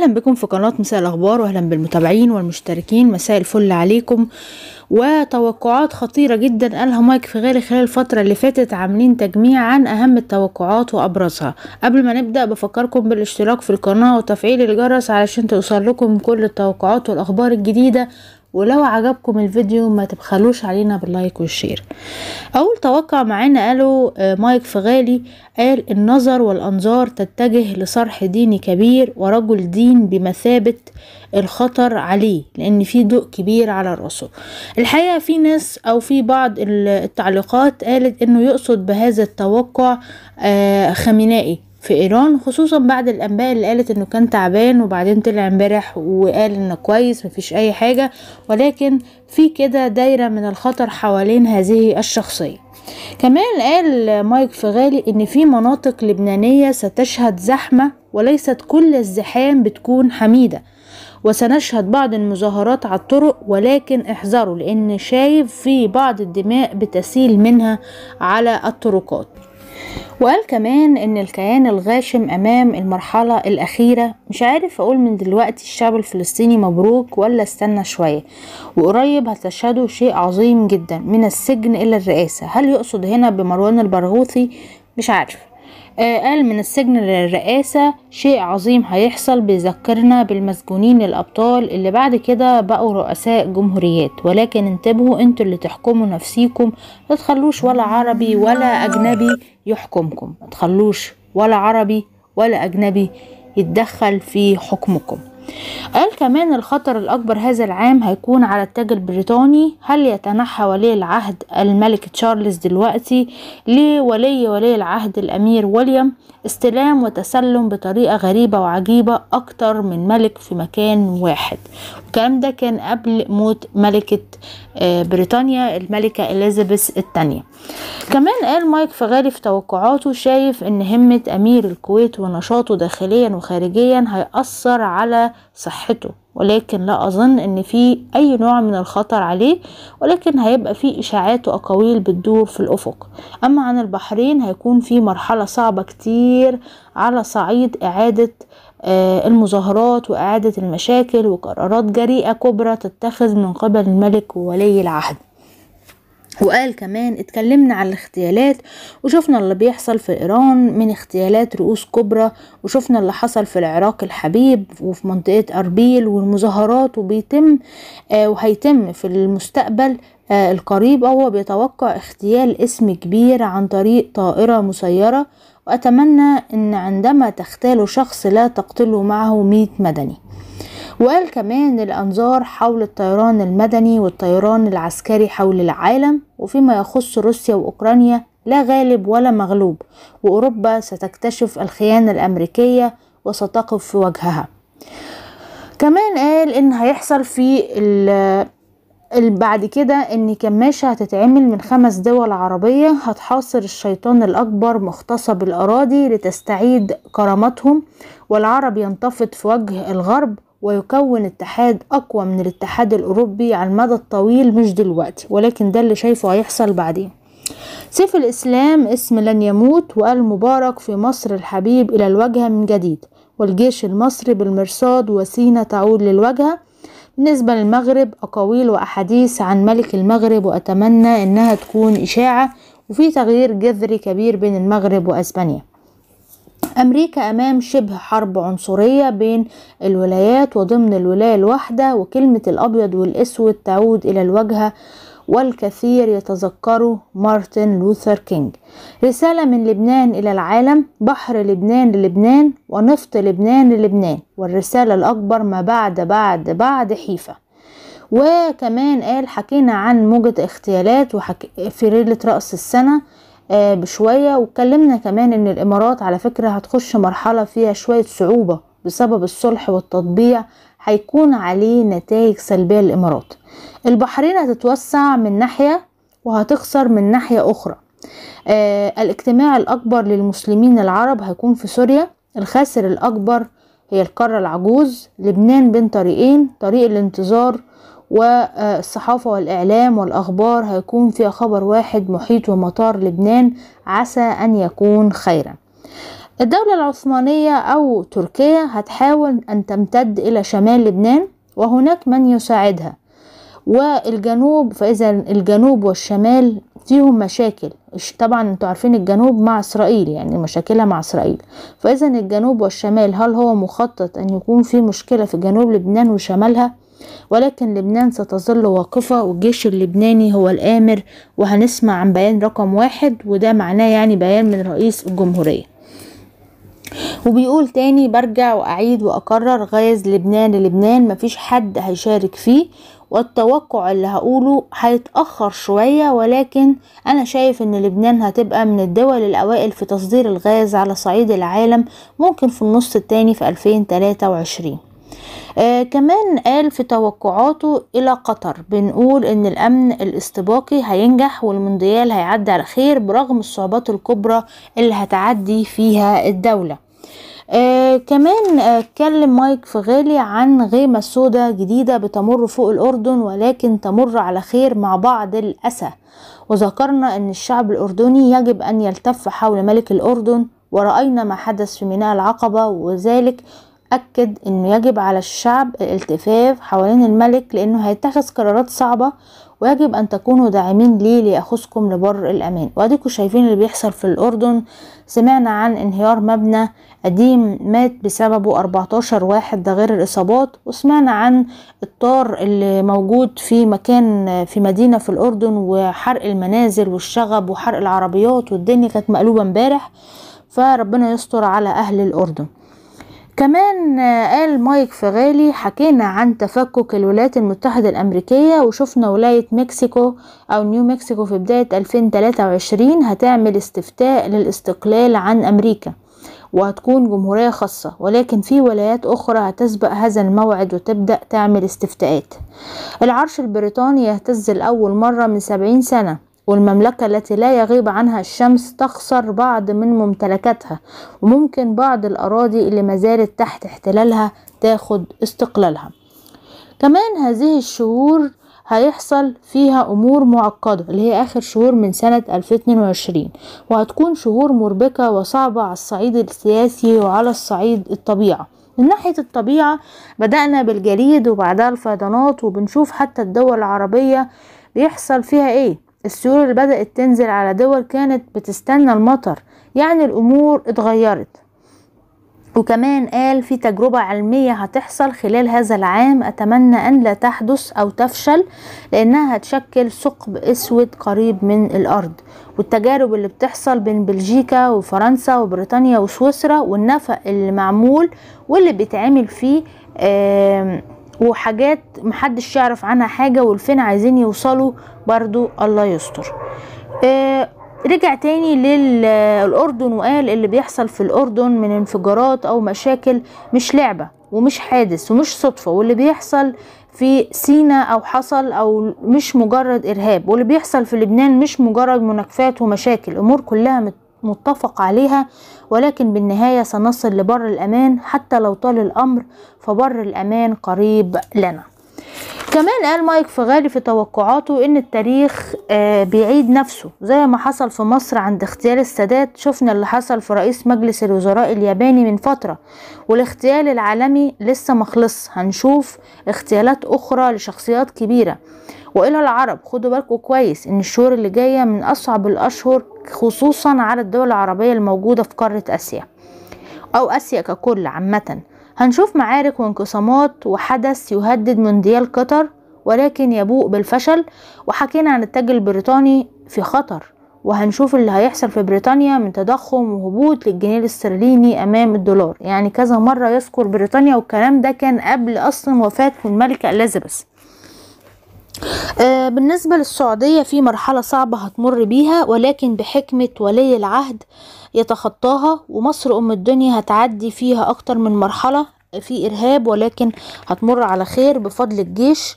اهلا بكم في قناه مساء الاخبار واهلا بالمتابعين والمشتركين مساء الفل عليكم وتوقعات خطيره جدا قالها مايك في غالي خلال الفتره اللي فاتت عاملين تجميع عن اهم التوقعات وابرزها قبل ما نبدا بفكركم بالاشتراك في القناه وتفعيل الجرس علشان توصل لكم كل التوقعات والاخبار الجديده ولو عجبكم الفيديو ما تبخلوش علينا باللايك والشير اول توقع معانا قاله آه، مايك فغالي قال النظر والانظار تتجه لصرح ديني كبير ورجل دين بمثابة الخطر عليه لان في ضوء كبير على رأسه الحقيقة في ناس او في بعض التعليقات قالت انه يقصد بهذا التوقع آه، خمينائي في ايران خصوصا بعد الانباء اللي قالت انه كان تعبان وبعدين طلع امبارح وقال انه كويس مفيش اي حاجه ولكن في كده دايره من الخطر حوالين هذه الشخصيه كمان قال مايك فغالي ان في مناطق لبنانيه ستشهد زحمه وليست كل الزحام بتكون حميده وسنشهد بعض المظاهرات على الطرق ولكن احذروا لان شايف في بعض الدماء بتسيل منها على الطرقات وقال كمان ان الكيان الغاشم امام المرحلة الاخيرة مش عارف اقول من دلوقتي الشعب الفلسطيني مبروك ولا استنى شوية وقريب هتشهدوا شيء عظيم جدا من السجن الى الرئاسة هل يقصد هنا بمروان البرغوثي مش عارف آه، قال من السجن للرئاسة شيء عظيم هيحصل بيذكرنا بالمسجونين الأبطال اللي بعد كده بقوا رؤساء جمهوريات ولكن انتبهوا انتوا اللي تحكموا نفسيكم ما تخلوش ولا عربي ولا أجنبي يحكمكم ما تخلوش ولا عربي ولا أجنبي يتدخل في حكمكم قال كمان الخطر الأكبر هذا العام هيكون على التاج البريطاني هل يتنحى ولي العهد الملك تشارلز دلوقتي لولي ولي العهد الأمير ويليام استلام وتسلم بطريقة غريبة وعجيبة أكتر من ملك في مكان واحد الكلام ده كان قبل موت ملكة آه، بريطانيا الملكة إليزابيث الثانية كمان قال مايك فغالي في توقعاته شايف ان همة أمير الكويت ونشاطه داخليا وخارجيا هيأثر على صحته ولكن لا اظن ان في اي نوع من الخطر عليه ولكن هيبقى في اشاعات واقاويل بتدور في الافق اما عن البحرين هيكون في مرحله صعبه كتير على صعيد اعاده آه، المظاهرات واعاده المشاكل وقرارات جريئه كبرى تتخذ من قبل الملك وولي العهد وقال كمان اتكلمنا عن الاغتيالات وشفنا اللي بيحصل في ايران من اغتيالات رؤوس كبرى وشفنا اللي حصل في العراق الحبيب وفي منطقة اربيل والمظاهرات وبيتم آه وهيتم في المستقبل آه القريب هو بيتوقع اغتيال اسم كبير عن طريق طائرة مسيرة واتمنى ان عندما تختال شخص لا تقتله معه مئة مدني كمان الأنظار حول الطيران المدني والطيران العسكري حول العالم وفيما يخص روسيا وأوكرانيا لا غالب ولا مغلوب وأوروبا ستكتشف الخيانة الأمريكية وستقف في وجهها كمان قال ان هيحصل في بعد كده ان كماشة هتتعمل من خمس دول عربية هتحاصر الشيطان الاكبر مختصب الاراضي لتستعيد كرامتهم والعرب ينتفض في وجه الغرب ويكون اتحاد أقوى من الاتحاد الأوروبي على المدى الطويل مش دلوقتي ولكن ده اللي شايفه هيحصل بعدين سيف الإسلام اسم لن يموت وقال مبارك في مصر الحبيب إلى الواجهة من جديد والجيش المصري بالمرصاد وسينا تعود للواجهة بالنسبة للمغرب أقاويل وأحاديث عن ملك المغرب وأتمنى إنها تكون إشاعة وفي تغيير جذري كبير بين المغرب وأسبانيا أمريكا أمام شبه حرب عنصرية بين الولايات وضمن الولاية الواحدة وكلمة الأبيض والأسود تعود إلى الواجهة والكثير يتذكره مارتن لوثر كينج رسالة من لبنان إلى العالم بحر لبنان للبنان ونفط لبنان للبنان والرسالة الأكبر ما بعد بعد بعد حيفا وكمان قال حكينا عن موجة اغتيالات وحك... في ليلة رأس السنة آه، بشوية واتكلمنا كمان ان الامارات على فكرة هتخش مرحلة فيها شوية صعوبة بسبب الصلح والتطبيع هيكون عليه نتائج سلبية للامارات البحرين هتتوسع من ناحية وهتخسر من ناحية اخرى آه الاجتماع الاكبر للمسلمين العرب هيكون في سوريا الخاسر الاكبر هي القارة العجوز لبنان بين طريقين طريق الانتظار والصحافة والإعلام والأخبار هيكون فيها خبر واحد محيط ومطار لبنان عسى أن يكون خيرا الدولة العثمانية أو تركيا هتحاول أن تمتد إلى شمال لبنان وهناك من يساعدها والجنوب فإذا الجنوب والشمال فيهم مشاكل طبعا انتوا عارفين الجنوب مع اسرائيل يعني مشاكلها مع اسرائيل فاذا الجنوب والشمال هل هو مخطط ان يكون في مشكله في جنوب لبنان وشمالها ولكن لبنان ستظل واقفة والجيش اللبناني هو الآمر وهنسمع عن بيان رقم واحد وده معناه يعني بيان من رئيس الجمهورية وبيقول تاني برجع وأعيد وأكرر غاز لبنان للبنان مفيش حد هيشارك فيه والتوقع اللي هقوله هيتأخر شوية ولكن أنا شايف إن لبنان هتبقى من الدول الأوائل في تصدير الغاز على صعيد العالم ممكن في النص التاني في 2023 آه كمان قال في توقعاته الى قطر بنقول ان الامن الاستباقي هينجح والمونديال هيعدي على خير برغم الصعوبات الكبرى اللي هتعدي فيها الدوله آه كمان آه، اتكلم آه مايك فغالي عن غيمة سوداء جديدة بتمر فوق الأردن ولكن تمر على خير مع بعض الأسى وذكرنا أن الشعب الأردني يجب أن يلتف حول ملك الأردن ورأينا ما حدث في ميناء العقبة وذلك أكد أنه يجب على الشعب الالتفاف حوالين الملك لأنه هيتخذ قرارات صعبة ويجب أن تكونوا داعمين ليه ليأخذكم لبر الأمان وأديكوا شايفين اللي بيحصل في الأردن سمعنا عن انهيار مبنى قديم مات بسببه 14 واحد ده غير الإصابات وسمعنا عن الطار اللي موجود في مكان في مدينة في الأردن وحرق المنازل والشغب وحرق العربيات والدنيا كانت مقلوبة امبارح فربنا يستر على أهل الأردن كمان قال مايك فغالي حكينا عن تفكك الولايات المتحدة الأمريكية وشفنا ولاية مكسيكو أو نيو مكسيكو في بداية 2023 هتعمل استفتاء للاستقلال عن أمريكا وهتكون جمهورية خاصة ولكن في ولايات أخرى هتسبق هذا الموعد وتبدأ تعمل استفتاءات العرش البريطاني يهتز لأول مرة من 70 سنة والمملكة التي لا يغيب عنها الشمس تخسر بعض من ممتلكاتها وممكن بعض الأراضي اللي مازالت تحت احتلالها تاخد استقلالها كمان هذه الشهور هيحصل فيها أمور معقدة اللي هي آخر شهور من سنة 2022 وهتكون شهور مربكة وصعبة على الصعيد السياسي وعلى الصعيد الطبيعة من ناحية الطبيعة بدأنا بالجليد وبعدها الفيضانات وبنشوف حتى الدول العربية بيحصل فيها ايه السيول اللي بدأت تنزل على دول كانت بتستنى المطر يعني الأمور اتغيرت وكمان قال في تجربة علمية هتحصل خلال هذا العام أتمنى أن لا تحدث أو تفشل لأنها هتشكل ثقب أسود قريب من الأرض والتجارب اللي بتحصل بين بلجيكا وفرنسا وبريطانيا وسويسرا والنفق اللي معمول واللي بيتعمل فيه آه وحاجات محدش يعرف عنها حاجة والفين عايزين يوصلوا برضو الله يستر آه، رجع تاني للأردن وقال اللي بيحصل في الأردن من انفجارات أو مشاكل مش لعبة ومش حادث ومش صدفة واللي بيحصل في سينا أو حصل أو مش مجرد إرهاب واللي بيحصل في لبنان مش مجرد مناكفات ومشاكل أمور كلها مت متفق عليها ولكن بالنهاية سنصل لبر الأمان حتى لو طال الأمر فبر الأمان قريب لنا كمان قال مايك في غالي في توقعاته ان التاريخ آه، بيعيد نفسه زي ما حصل في مصر عند اغتيال السادات شفنا اللي حصل في رئيس مجلس الوزراء الياباني من فترة والاغتيال العالمي لسه مخلص هنشوف اغتيالات اخرى لشخصيات كبيرة والى العرب خدوا بالكم كويس ان الشهور اللي جاية من اصعب الاشهر خصوصا على الدول العربية الموجودة في قارة آسيا أو آسيا ككل عامة هنشوف معارك وانقسامات وحدث يهدد مونديال قطر ولكن يبوء بالفشل وحكينا عن التاج البريطاني في خطر وهنشوف اللي هيحصل في بريطانيا من تضخم وهبوط للجنيه الاسترليني امام الدولار يعني كذا مره يذكر بريطانيا والكلام ده كان قبل اصلا وفاه الملكه اليزابيث آه، بالنسبة للسعودية في مرحلة صعبة هتمر بيها ولكن بحكمة ولي العهد يتخطاها ومصر أم الدنيا هتعدي فيها أكتر من مرحلة في إرهاب ولكن هتمر على خير بفضل الجيش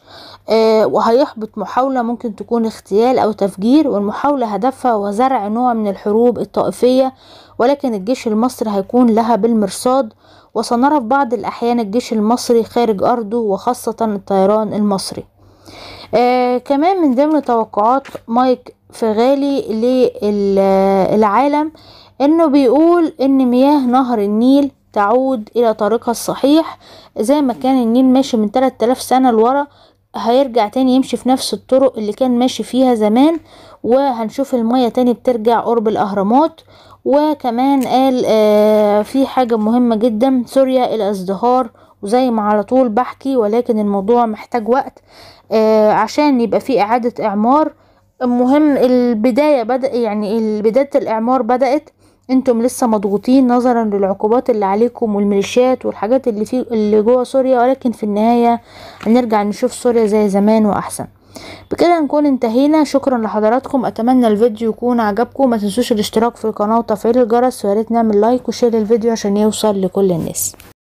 آه، وهيحبط محاولة ممكن تكون اغتيال أو تفجير والمحاولة هدفها وزرع نوع من الحروب الطائفية ولكن الجيش المصري هيكون لها بالمرصاد وسنرى في بعض الأحيان الجيش المصري خارج أرضه وخاصة الطيران المصري آه كمان من ضمن توقعات مايك فغالي للعالم انه بيقول ان مياه نهر النيل تعود الى طريقها الصحيح زي ما كان النيل ماشي من 3000 سنة لورا هيرجع تاني يمشي في نفس الطرق اللي كان ماشي فيها زمان وهنشوف المية تاني بترجع قرب الاهرامات وكمان قال آه في حاجة مهمة جدا سوريا الازدهار وزي ما على طول بحكي ولكن الموضوع محتاج وقت آه، عشان يبقى في اعادة اعمار المهم البداية بدأ يعني بداية الاعمار بدأت انتم لسه مضغوطين نظرا للعقوبات اللي عليكم والميليشيات والحاجات اللي في اللي جوه سوريا ولكن في النهاية هنرجع نشوف سوريا زي زمان واحسن بكده نكون انتهينا شكرا لحضراتكم اتمنى الفيديو يكون عجبكم ما تنسوش الاشتراك في القناة وتفعيل الجرس وياريت نعمل لايك وشير الفيديو عشان يوصل لكل الناس